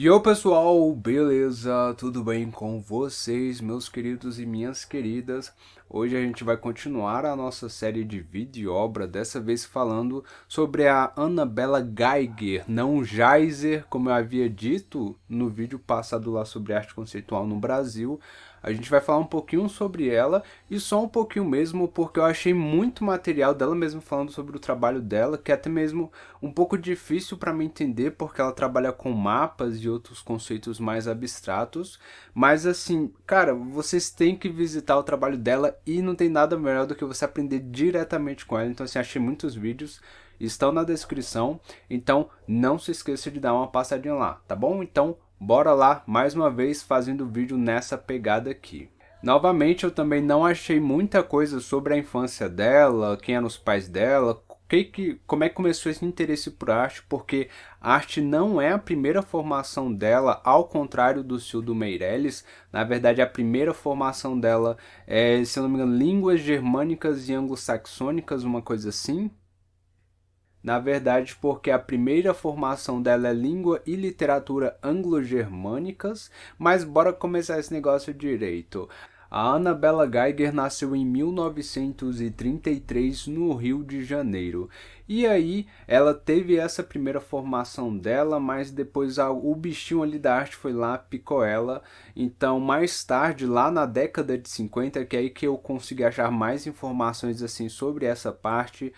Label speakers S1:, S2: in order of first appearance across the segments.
S1: E o pessoal, beleza? Tudo bem com vocês, meus queridos e minhas queridas? Hoje a gente vai continuar a nossa série de vídeo obra, dessa vez falando sobre a Annabella Geiger, não Geiser, como eu havia dito no vídeo passado lá sobre arte conceitual no Brasil. A gente vai falar um pouquinho sobre ela e só um pouquinho mesmo, porque eu achei muito material dela mesmo falando sobre o trabalho dela, que é até mesmo um pouco difícil para me entender, porque ela trabalha com mapas e outros conceitos mais abstratos. Mas assim, cara, vocês têm que visitar o trabalho dela e não tem nada melhor do que você aprender diretamente com ela. Então, assim, achei muitos vídeos estão na descrição, então não se esqueça de dar uma passadinha lá, tá bom? Então Bora lá, mais uma vez fazendo vídeo nessa pegada aqui. Novamente, eu também não achei muita coisa sobre a infância dela, quem eram os pais dela, que, que, como é que começou esse interesse por arte, porque arte não é a primeira formação dela, ao contrário do Silvio Meirelles. Na verdade, a primeira formação dela é, se eu não me engano, línguas germânicas e anglo-saxônicas, uma coisa assim. Na verdade, porque a primeira formação dela é língua e literatura anglo-germânicas, mas bora começar esse negócio direito. A Annabella Geiger nasceu em 1933 no Rio de Janeiro. E aí, ela teve essa primeira formação dela, mas depois o bichinho ali da arte foi lá, picou ela então, mais tarde, lá na década de 50, que é aí que eu consegui achar mais informações assim sobre essa parte,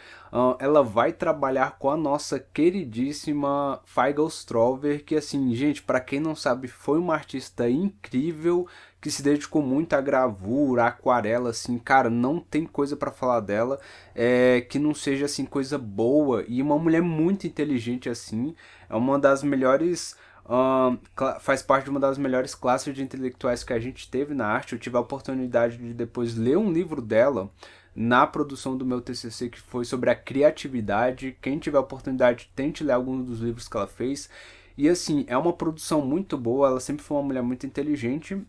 S1: ela vai trabalhar com a nossa queridíssima Feigl Strover, que assim, gente, para quem não sabe, foi uma artista incrível que se dedicou muito à gravura, à aquarela, assim, cara, não tem coisa para falar dela é, que não seja assim coisa boa e uma mulher muito inteligente assim, é uma das melhores um, faz parte de uma das melhores classes de intelectuais que a gente teve na arte. Eu tive a oportunidade de depois ler um livro dela na produção do meu TCC, que foi sobre a criatividade. Quem tiver a oportunidade, tente ler algum dos livros que ela fez. E assim, é uma produção muito boa, ela sempre foi uma mulher muito inteligente.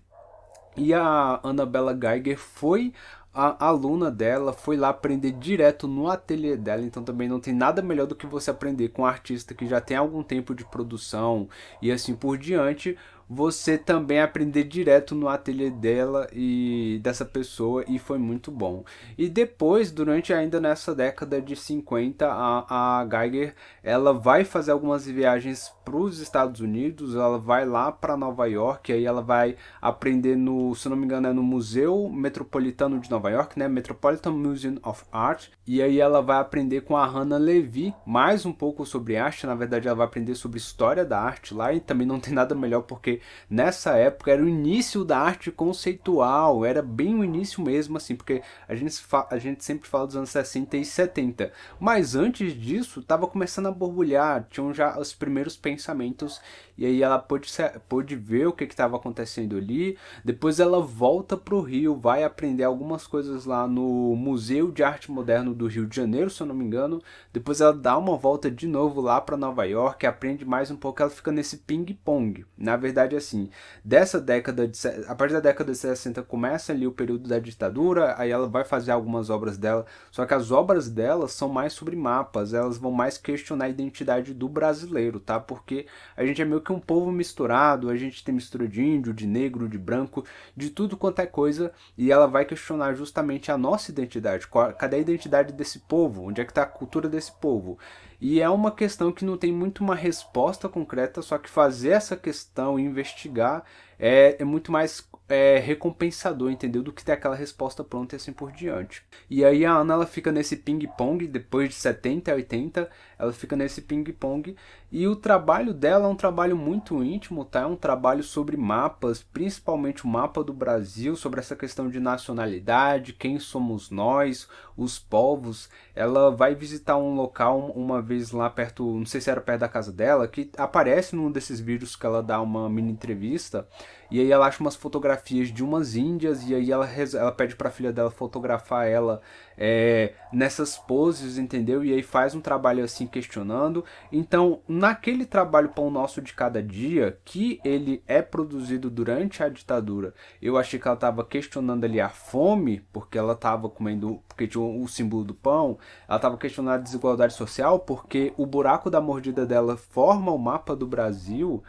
S1: E a Annabella Geiger foi a aluna dela foi lá aprender direto no ateliê dela, então também não tem nada melhor do que você aprender com um artista que já tem algum tempo de produção e assim por diante, você também aprender direto no ateliê dela e dessa pessoa e foi muito bom. E depois, durante ainda nessa década de 50, a, a Geiger ela vai fazer algumas viagens para os Estados Unidos, ela vai lá para Nova York, aí ela vai aprender no, se não me engano, é no Museu Metropolitano de Nova York, né, Metropolitan Museum of Art, e aí ela vai aprender com a Hannah Levy mais um pouco sobre arte, na verdade ela vai aprender sobre história da arte lá e também não tem nada melhor porque nessa época era o início da arte conceitual, era bem o início mesmo, assim, porque a gente, a gente sempre fala dos anos 60 e 70, mas antes disso estava começando a borbulhar, tinham já os primeiros pensamentos, e aí ela pôde, pôde ver o que estava acontecendo ali, depois ela volta para o Rio, vai aprender algumas coisas lá no Museu de Arte Moderno do Rio de Janeiro, se eu não me engano, depois ela dá uma volta de novo lá para Nova York, aprende mais um pouco, ela fica nesse ping-pong, na verdade verdade, é assim, dessa década de, a partir da década de 60 começa ali o período da ditadura, aí ela vai fazer algumas obras dela, só que as obras dela são mais sobre mapas, elas vão mais questionar a identidade do brasileiro, tá? Porque a gente é meio que um povo misturado, a gente tem mistura de índio, de negro, de branco, de tudo quanto é coisa, e ela vai questionar justamente a nossa identidade, qual, cadê a identidade desse povo, onde é que está a cultura desse povo? E é uma questão que não tem muito uma resposta concreta, só que fazer essa questão, investigar é, é muito mais é, recompensador, entendeu? Do que ter aquela resposta pronta e assim por diante. E aí a Ana ela fica nesse ping-pong, depois de 70 a 80, ela fica nesse ping-pong. E o trabalho dela é um trabalho muito íntimo, tá? É um trabalho sobre mapas, principalmente o mapa do Brasil, sobre essa questão de nacionalidade, quem somos nós, os povos. Ela vai visitar um local uma vez lá perto, não sei se era perto da casa dela, que aparece num desses vídeos que ela dá uma mini entrevista. E aí ela acha umas fotografias de umas índias e aí ela, ela pede para a filha dela fotografar ela é, nessas poses, entendeu? E aí faz um trabalho assim questionando. Então, naquele trabalho Pão Nosso de Cada Dia, que ele é produzido durante a ditadura, eu achei que ela estava questionando ali a fome, porque ela estava comendo, porque tinha o símbolo do pão, ela estava questionando a desigualdade social, porque o buraco da mordida dela forma o mapa do Brasil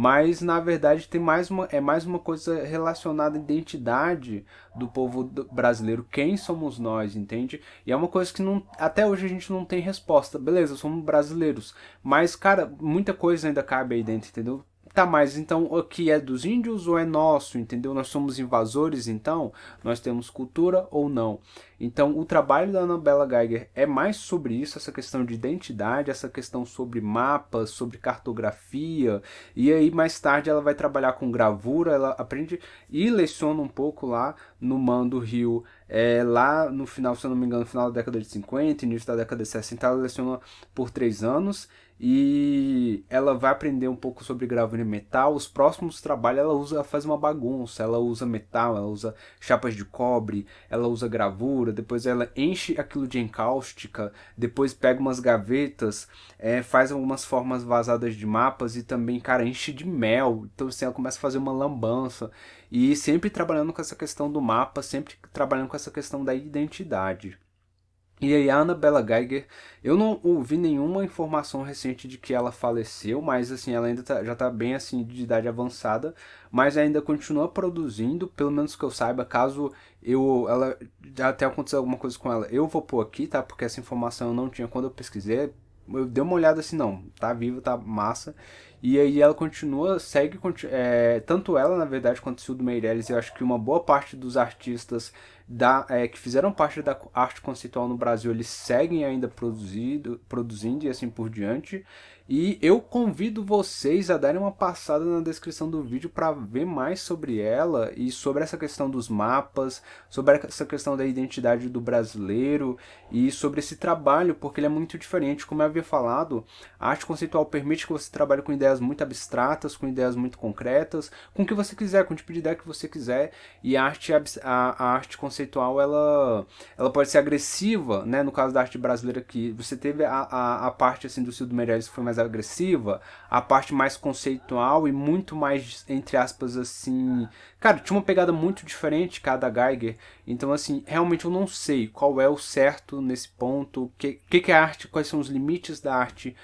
S1: mas na verdade tem mais uma, é mais uma coisa relacionada à identidade do povo brasileiro, quem somos nós, entende? E é uma coisa que não, até hoje a gente não tem resposta. Beleza, somos brasileiros, mas cara, muita coisa ainda cabe aí dentro, entendeu? Tá, mas então o que é dos índios ou é nosso, entendeu? Nós somos invasores, então? Nós temos cultura ou não? Então, o trabalho da Anabela Geiger é mais sobre isso, essa questão de identidade, essa questão sobre mapas, sobre cartografia. E aí, mais tarde, ela vai trabalhar com gravura, ela aprende e leciona um pouco lá no mando Rio é, lá no final, se eu não me engano, final da década de 50, início da década de 60, ela leciona por três anos e ela vai aprender um pouco sobre gravura e metal. Os próximos trabalhos ela usa, ela faz uma bagunça, ela usa metal, ela usa chapas de cobre, ela usa gravura, depois ela enche aquilo de encáustica, depois pega umas gavetas, é, faz algumas formas vazadas de mapas e também, cara, enche de mel. Então assim, ela começa a fazer uma lambança e sempre trabalhando com essa questão do mapa, sempre trabalhando com essa questão da identidade. E aí, a Annabella Geiger, eu não ouvi nenhuma informação recente de que ela faleceu, mas assim, ela ainda tá, já está bem assim de idade avançada, mas ainda continua produzindo, pelo menos que eu saiba, caso eu ela já tenha acontecido alguma coisa com ela. Eu vou pôr aqui, tá? Porque essa informação eu não tinha quando eu pesquisei. Eu dei uma olhada assim, não, tá vivo, tá massa. E aí ela continua, segue, é, tanto ela, na verdade, quanto o Silvio Meirelles, eu acho que uma boa parte dos artistas da, é, que fizeram parte da arte conceitual no Brasil, eles seguem ainda produzido, produzindo e assim por diante. E eu convido vocês a darem uma passada na descrição do vídeo para ver mais sobre ela e sobre essa questão dos mapas, sobre essa questão da identidade do brasileiro e sobre esse trabalho, porque ele é muito diferente. Como eu havia falado, a arte conceitual permite que você trabalhe com ideias muito abstratas, com ideias muito concretas, com o que você quiser, com o tipo de ideia que você quiser. E a arte, a, a arte conceitual ela, ela pode ser agressiva, né? No caso da arte brasileira que você teve a, a, a parte assim, do silvio Meirelles que foi mais mais agressiva, a parte mais conceitual e muito mais, entre aspas, assim. Cara, tinha uma pegada muito diferente cada Geiger. Então, assim, realmente eu não sei qual é o certo nesse ponto, o que, que, que é arte, quais são os limites da arte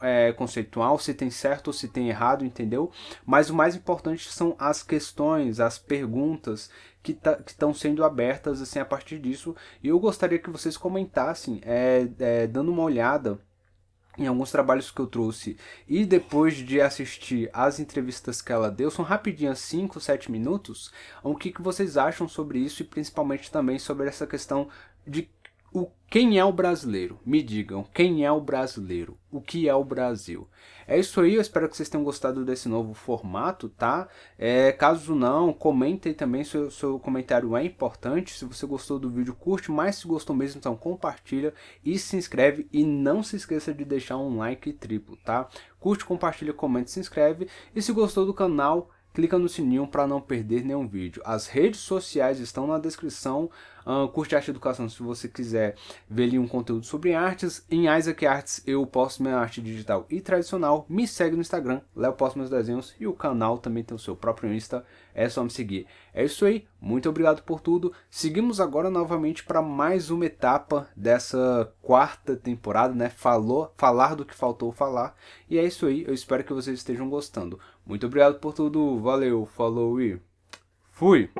S1: é, conceitual, se tem certo ou se tem errado, entendeu? Mas o mais importante são as questões, as perguntas que tá, estão sendo abertas assim a partir disso. E eu gostaria que vocês comentassem, é, é, dando uma olhada em alguns trabalhos que eu trouxe e depois de assistir as entrevistas que ela deu, são rapidinhas 5, 7 minutos, o que, que vocês acham sobre isso e principalmente também sobre essa questão de o, quem é o brasileiro? Me digam, quem é o brasileiro? O que é o Brasil? É isso aí, eu espero que vocês tenham gostado desse novo formato, tá? É, caso não, comentem também, seu, seu comentário é importante. Se você gostou do vídeo, curte, mas se gostou mesmo, então compartilha e se inscreve. E não se esqueça de deixar um like triplo, tá? Curte, compartilha, comenta, se inscreve. E se gostou do canal, clica no sininho para não perder nenhum vídeo. As redes sociais estão na descrição Uh, curte Arte e Educação se você quiser ver ali um conteúdo sobre artes. Em Isaac Arts eu posto minha arte digital e tradicional. Me segue no Instagram, Léo posto meus desenhos e o canal também tem o seu próprio Insta. É só me seguir. É isso aí, muito obrigado por tudo. Seguimos agora novamente para mais uma etapa dessa quarta temporada, né? Falou, falar do que faltou falar. E é isso aí, eu espero que vocês estejam gostando. Muito obrigado por tudo, valeu, falou e fui!